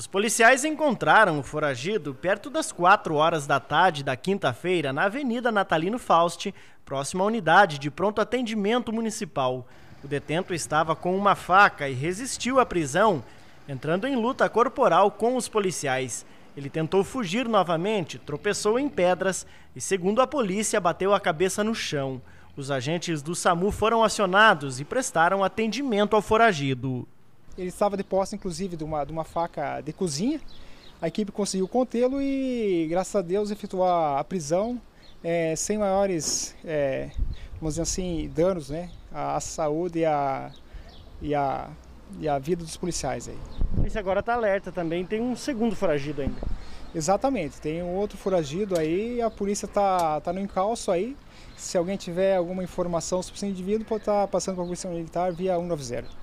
Os policiais encontraram o foragido perto das 4 horas da tarde da quinta-feira na Avenida Natalino Fausti, próxima à unidade de pronto atendimento municipal. O detento estava com uma faca e resistiu à prisão, entrando em luta corporal com os policiais. Ele tentou fugir novamente, tropeçou em pedras e, segundo a polícia, bateu a cabeça no chão. Os agentes do SAMU foram acionados e prestaram atendimento ao foragido. Ele estava de posse, inclusive, de uma, de uma faca de cozinha. A equipe conseguiu contê-lo e, graças a Deus, efetuou a prisão é, sem maiores, é, vamos dizer assim, danos né, à, à saúde e à, e à, e à vida dos policiais. Aí. A polícia agora está alerta também, tem um segundo foragido ainda. Exatamente, tem um outro foragido aí, a polícia está tá no encalço aí. Se alguém tiver alguma informação sobre esse indivíduo, pode estar tá passando para a Polícia Militar via 190.